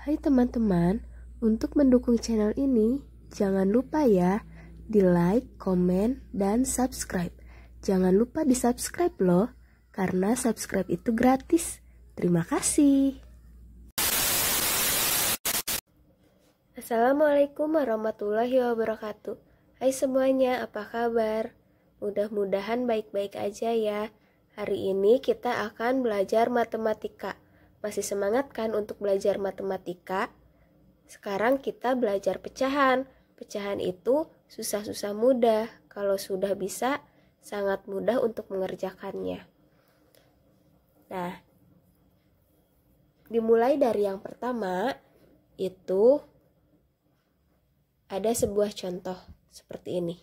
Hai teman-teman, untuk mendukung channel ini, jangan lupa ya di like, komen, dan subscribe. Jangan lupa di subscribe loh, karena subscribe itu gratis. Terima kasih. Assalamualaikum warahmatullahi wabarakatuh. Hai semuanya, apa kabar? Mudah-mudahan baik-baik aja ya. Hari ini kita akan belajar matematika. Masih semangat kan untuk belajar matematika? Sekarang kita belajar pecahan. Pecahan itu susah-susah mudah. Kalau sudah bisa, sangat mudah untuk mengerjakannya. Nah, dimulai dari yang pertama itu ada sebuah contoh seperti ini.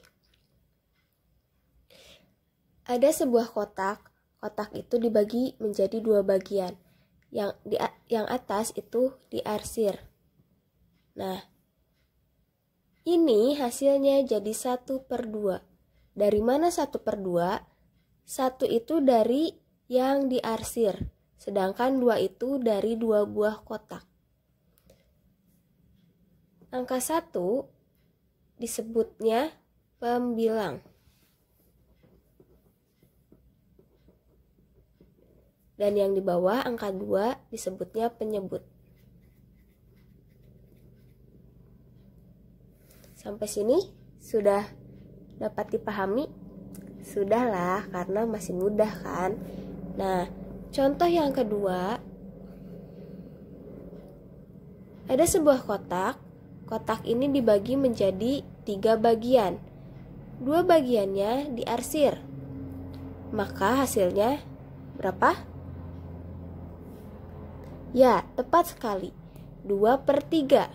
Ada sebuah kotak, kotak itu dibagi menjadi dua bagian yang di yang atas itu diarsir. Nah, ini hasilnya jadi 1 per 2. Dari mana 1 per 2? 1 itu dari yang diarsir, sedangkan 2 itu dari 2 buah kotak. Angka 1 disebutnya pembilang. dan yang di bawah angka 2 disebutnya penyebut. Sampai sini sudah dapat dipahami? Sudahlah, karena masih mudah kan? Nah, contoh yang kedua ada sebuah kotak. Kotak ini dibagi menjadi tiga bagian. Dua bagiannya diarsir. Maka hasilnya berapa? Ya, tepat sekali. 2 per 3.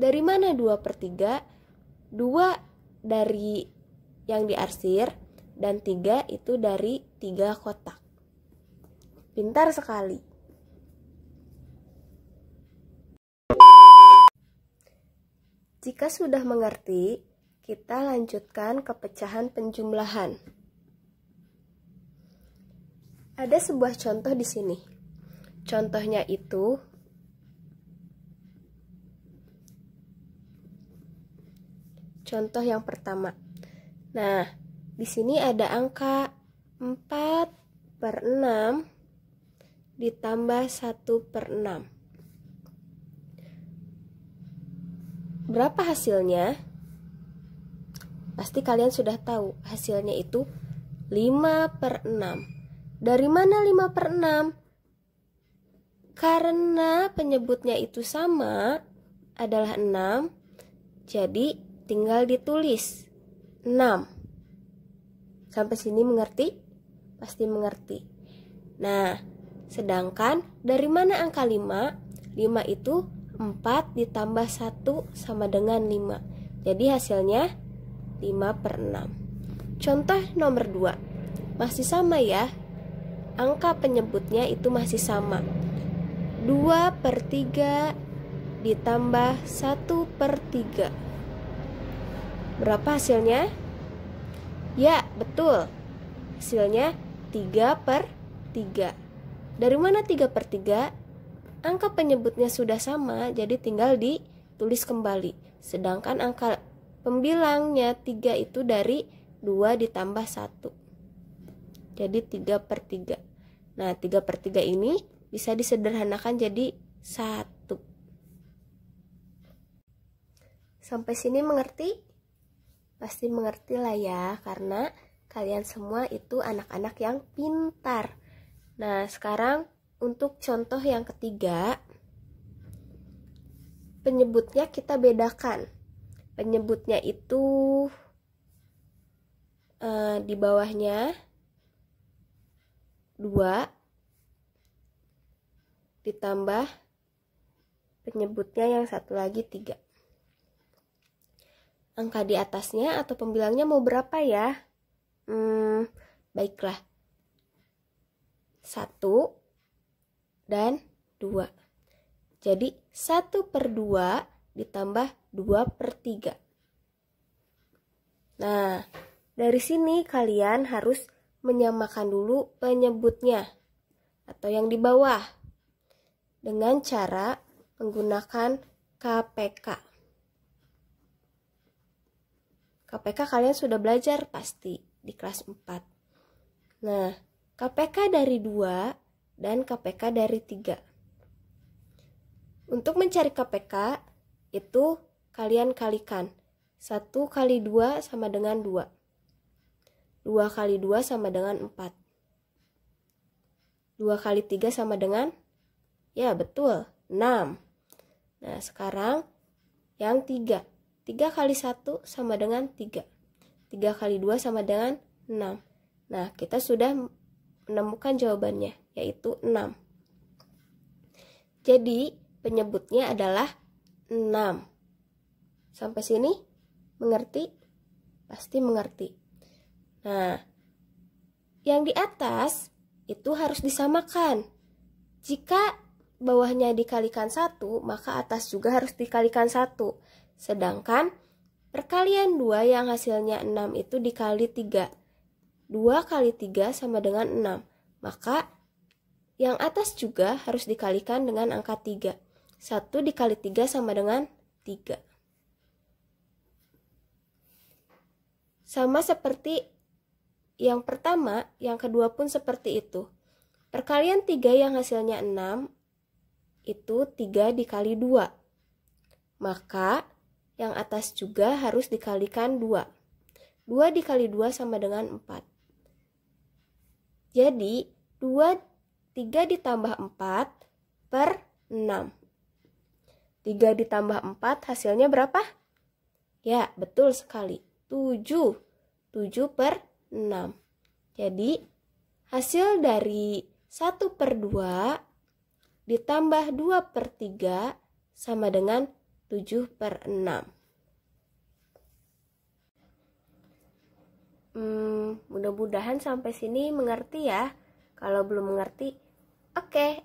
Dari mana 2 per 3? 2 dari yang diarsir dan 3 itu dari 3 kotak. Pintar sekali. Jika sudah mengerti, kita lanjutkan ke pecahan penjumlahan. Ada sebuah contoh di sini. Contohnya itu Contoh yang pertama. Nah, di sini ada angka 4 per 6 ditambah 1 per 6. Berapa hasilnya? Pasti kalian sudah tahu hasilnya itu 5 per 6. Dari mana 5 per 6? Karena penyebutnya itu sama adalah 6, jadi tinggal ditulis 6. Sampai sini mengerti? Pasti mengerti. Nah, sedangkan dari mana angka 5? 5 itu 4 ditambah 1 sama dengan 5. Jadi hasilnya 5 per 6. Contoh nomor 2. Masih sama ya. Angka penyebutnya itu masih sama 2 per 3 ditambah 1 per 3 Berapa hasilnya? Ya, betul Hasilnya 3 per 3 Dari mana 3 per 3? Angka penyebutnya sudah sama, jadi tinggal ditulis kembali Sedangkan angka pembilangnya 3 itu dari 2 ditambah 1 Jadi 3 per 3 Nah 3 per 3 ini bisa disederhanakan jadi satu. Sampai sini mengerti? Pasti mengerti lah ya, karena kalian semua itu anak-anak yang pintar. Nah, sekarang untuk contoh yang ketiga, penyebutnya kita bedakan. Penyebutnya itu eh, di bawahnya dua ditambah penyebutnya yang satu lagi tiga Angka di atasnya atau pembilangnya mau berapa ya? Hmm, baiklah. satu dan dua Jadi satu per dua ditambah dua per tiga Nah, dari sini kalian harus menyamakan dulu penyebutnya atau yang di bawah dengan cara menggunakan KPK. KPK kalian sudah belajar pasti di kelas 4. Nah, KPK dari 2 dan KPK dari 3. Untuk mencari KPK itu kalian kalikan. 1 kali 2 sama dengan 2. 2 kali 2 sama dengan 4. 2 kali 3 sama dengan Ya, betul. 6. Nah, sekarang yang 3. 3 kali 1 sama dengan 3. 3 kali 2 sama dengan 6. Nah, kita sudah menemukan jawabannya, yaitu 6. Jadi, penyebutnya adalah 6. Sampai sini mengerti? Pasti mengerti. Nah, yang di atas itu harus disamakan. Jika bawahnya dikalikan satu, maka atas juga harus dikalikan satu. Sedangkan perkalian dua yang hasilnya 6 itu dikali tiga, dua kali tiga sama dengan enam. Maka yang atas juga harus dikalikan dengan angka tiga, satu dikali tiga sama dengan tiga. Sama seperti yang pertama, yang kedua pun seperti itu. Perkalian tiga yang hasilnya enam itu 3 dikali 2. Maka yang atas juga harus dikalikan 2. 2 dikali 2 sama dengan 4. Jadi 2, 3 ditambah 4 per 6. 3 ditambah 4 hasilnya berapa? Ya, betul sekali. 7. 7 per 6. Jadi, hasil dari 1 per 2 ditambah 2 per 3 sama dengan 7 per 6. Hmm, mudah-mudahan sampai sini mengerti ya. Kalau belum mengerti, oke, okay,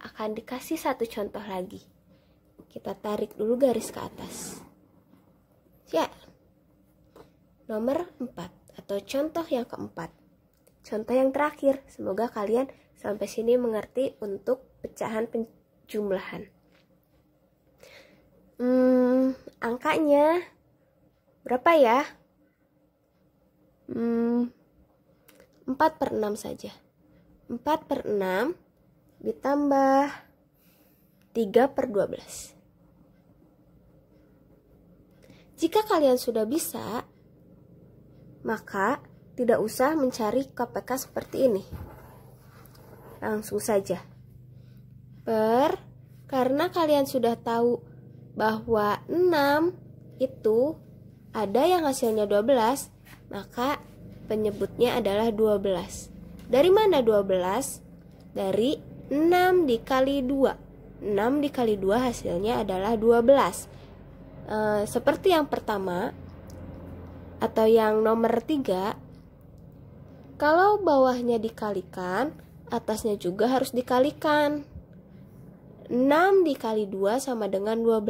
akan dikasih satu contoh lagi. Kita tarik dulu garis ke atas. Ya. Nomor 4 atau contoh yang keempat. Contoh yang terakhir, semoga kalian sampai sini mengerti untuk pecahan penjumlahan. Hmm, angkanya berapa ya? Hmm, 4 per 6 saja. 4 per 6 ditambah 3 per 12. Jika kalian sudah bisa, maka tidak usah mencari KPK seperti ini. Langsung saja. Per, karena kalian sudah tahu bahwa 6 itu ada yang hasilnya 12, maka penyebutnya adalah 12. Dari mana 12? Dari 6 dikali 2. 6 dikali 2 hasilnya adalah 12. E, eh, seperti yang pertama atau yang nomor 3, kalau bawahnya dikalikan, atasnya juga harus dikalikan. 6 dikali 2 sama dengan 12.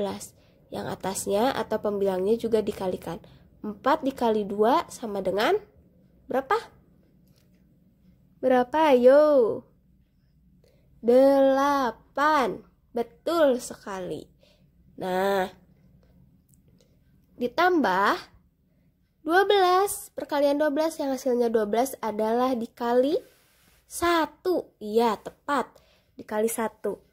Yang atasnya atau pembilangnya juga dikalikan. 4 dikali 2 sama dengan berapa? Berapa yo? 8. Betul sekali. Nah, ditambah 12. Perkalian 12 yang hasilnya 12 adalah dikali 1. Iya, tepat. Dikali 1.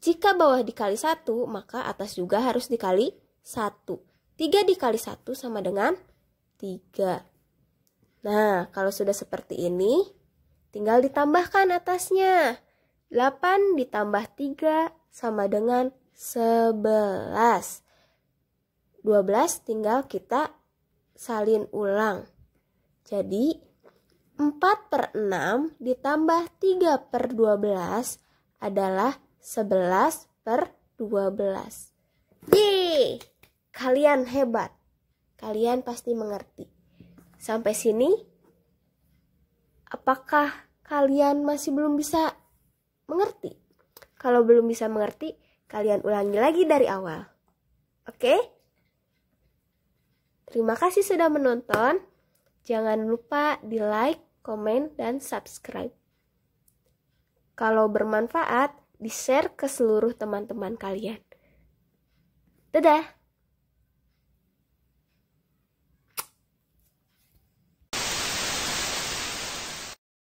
Jika bawah dikali 1, maka atas juga harus dikali 1. 3 dikali 1 sama dengan 3. Nah, kalau sudah seperti ini, tinggal ditambahkan atasnya. 8 ditambah 3 sama dengan 11. 12 tinggal kita salin ulang. Jadi 4 per 6 ditambah 3 per 12 adalah 11 per 12. Yeay! Kalian hebat. Kalian pasti mengerti. Sampai sini, apakah kalian masih belum bisa mengerti? Kalau belum bisa mengerti, kalian ulangi lagi dari awal. Oke? Terima kasih sudah menonton. Jangan lupa di like, komen, dan subscribe. Kalau bermanfaat, di-share ke seluruh teman-teman kalian. Dadah!